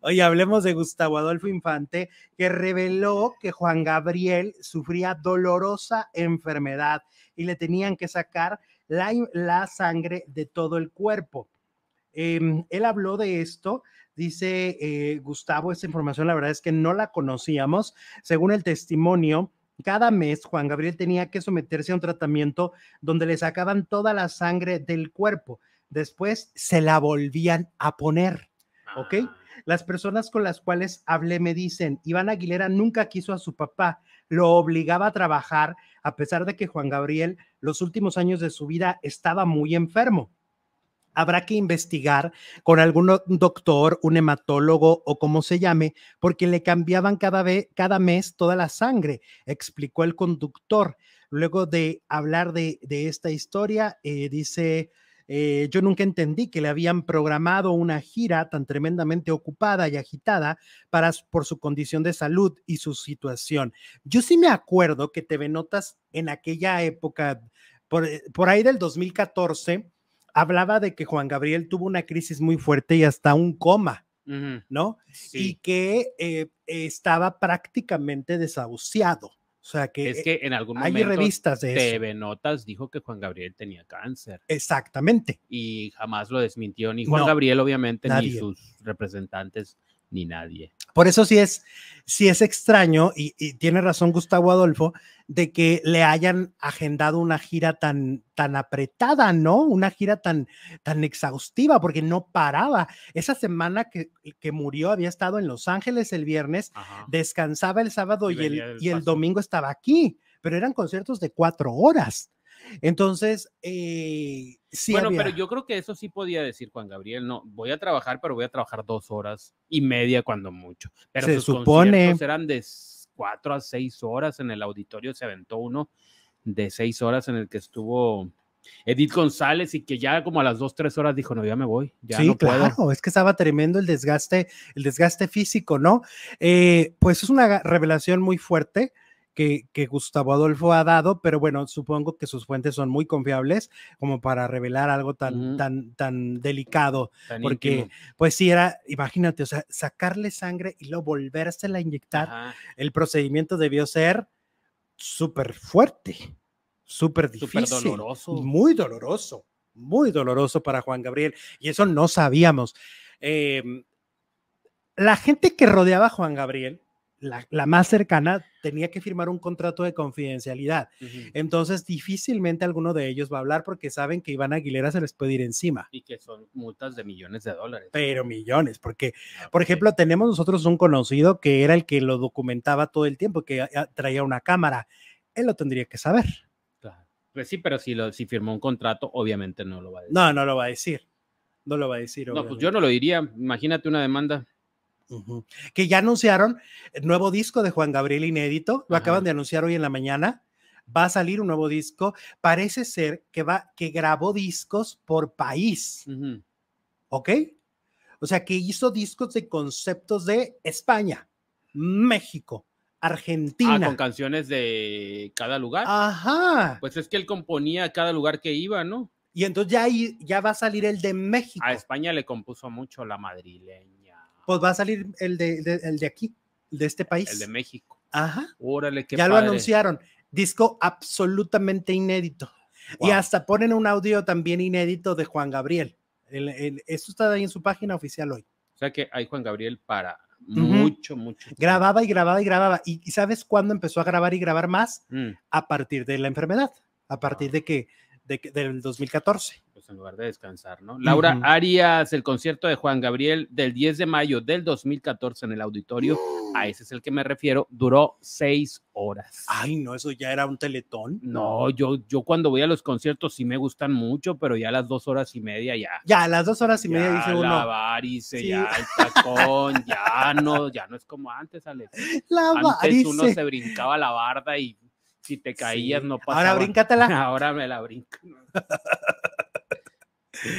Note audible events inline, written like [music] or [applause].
Hoy hablemos de Gustavo Adolfo Infante, que reveló que Juan Gabriel sufría dolorosa enfermedad y le tenían que sacar la, sangre de todo el cuerpo. Em, él habló de esto, dice eh, Gustavo, esta información la verdad es que no la conocíamos. Según el testimonio, cada mes Juan Gabriel tenía que someterse a un tratamiento donde le sacaban toda la sangre del cuerpo. Después se la volvían a poner, ¿ok? Ah. Las personas con las cuales hablé me dicen, Iván Aguilera nunca quiso a su papá, lo obligaba a trabajar, a pesar de que Juan Gabriel los últimos años de su vida estaba muy enfermo. Habrá que investigar con algún doctor, un hematólogo o como se llame, porque le cambiaban cada, vez, cada mes toda la sangre, explicó el conductor. Luego de hablar de, esta historia, eh, dice eh, yo nunca entendí que le habían programado una gira tan tremendamente ocupada y agitada para, por su condición de salud y su situación. Yo sí me acuerdo que TV Notas en aquella época, por, eh, ahí del 2014, hablaba de que Juan Gabriel tuvo una crisis muy fuerte y hasta un coma. ¿no? Y que eh, estaba prácticamente desahuciado. O sea que. Es eh, que en algún momento. Hay revistas de TV Notas dijo que Juan Gabriel tenía cáncer. Exactamente. Y jamás lo desmintió ni Juan Gabriel, obviamente, ni sus representantes ni nadie. Por eso sí es, sí es extraño, y, tiene razón Gustavo Adolfo, de que le hayan agendado una gira tan, tan apretada, ¿no? Una gira tan, tan exhaustiva, porque no paraba. Esa semana que, que murió había estado en Los Ángeles el viernes, descansaba el sábado el, y el domingo estaba aquí, pero eran conciertos de cuatro horas. Entonces, eh, sí Bueno, pero yo creo que eso sí podía decir Juan Gabriel, no, voy a trabajar, pero voy a trabajar dos horas y media cuando mucho. Pero se supone... eran de cuatro a seis horas, en el auditorio se aventó uno de seis horas en el que estuvo Edith González y que ya como a las dos, tres horas dijo, no, ya me voy. Ya sí, claro, es que estaba tremendo el desgaste, el desgaste físico, ¿no? Eh, pues es una revelación muy fuerte que, Gustavo Adolfo ha dado, pero bueno, supongo que sus fuentes son muy confiables como para revelar algo tan, tan, tan delicado, porque pues sí era, imagínate, o sea, sacarle sangre y luego volvérsela a inyectar, el procedimiento debió ser súper fuerte, súper difícil, doloroso. muy doloroso, muy doloroso para Juan Gabriel, y eso no sabíamos. Em, la gente que rodeaba a Juan Gabriel, la, más cercana, tenía que firmar un contrato de confidencialidad. Entonces, difícilmente alguno de ellos va a hablar porque saben que Iván Aguilera se les puede ir encima. Y que son multas de millones de dólares. Pero millones, porque, ah, por ejemplo, tenemos nosotros un conocido que era el que lo documentaba todo el tiempo, que traía una cámara. Él lo tendría que saber. Pues sí, pero si, lo, si firmó un contrato, obviamente no lo va a decir. No, no lo va a decir. No lo va a decir. No, pues yo no lo diría. Imagínate una demanda. Que ya anunciaron el nuevo disco de Juan Gabriel inédito, lo acaban de anunciar hoy en la mañana. Va a salir un nuevo disco. Parece ser que va que grabó discos por país. ¿Ok? O sea, que hizo discos de conceptos de España, México, ah, Argentina. con canciones de cada lugar. Pues es que él componía cada lugar que iba, ¿no? Y entonces ya, ya va a salir el de México. A España le compuso mucho la madrileña. Pues va a salir el de, el de aquí, de este país. El de México. Ajá. Órale, qué Ya lo anunciaron. Disco absolutamente inédito. Y hasta ponen un audio también inédito de Juan Gabriel. El, esto está ahí en su página oficial hoy. O sea que hay Juan Gabriel para mucho, mucho. Grababa y grababa y grababa. ¿Y, sabes cuándo empezó a grabar y grabar más? Mm. A partir de la enfermedad, a partir ah. de que del 2014. Pues en lugar de descansar, ¿no? Laura Arias, el concierto de Juan Gabriel del 10 de mayo del 2014 en el auditorio, a ese es el que me refiero, duró seis horas. Ay, no, eso ya era un teletón. No, yo, yo cuando voy a los conciertos sí me gustan mucho, pero ya a las dos horas y media ya. Ya, a las dos horas y media dice uno. La varice, se ya el tacón, ya no, ya no es como antes, Alex. [laughs] La antes uno se brincaba la barda y si te caías no pasaba. Ahora bríncatela. [laughs] Ahora me la brinco.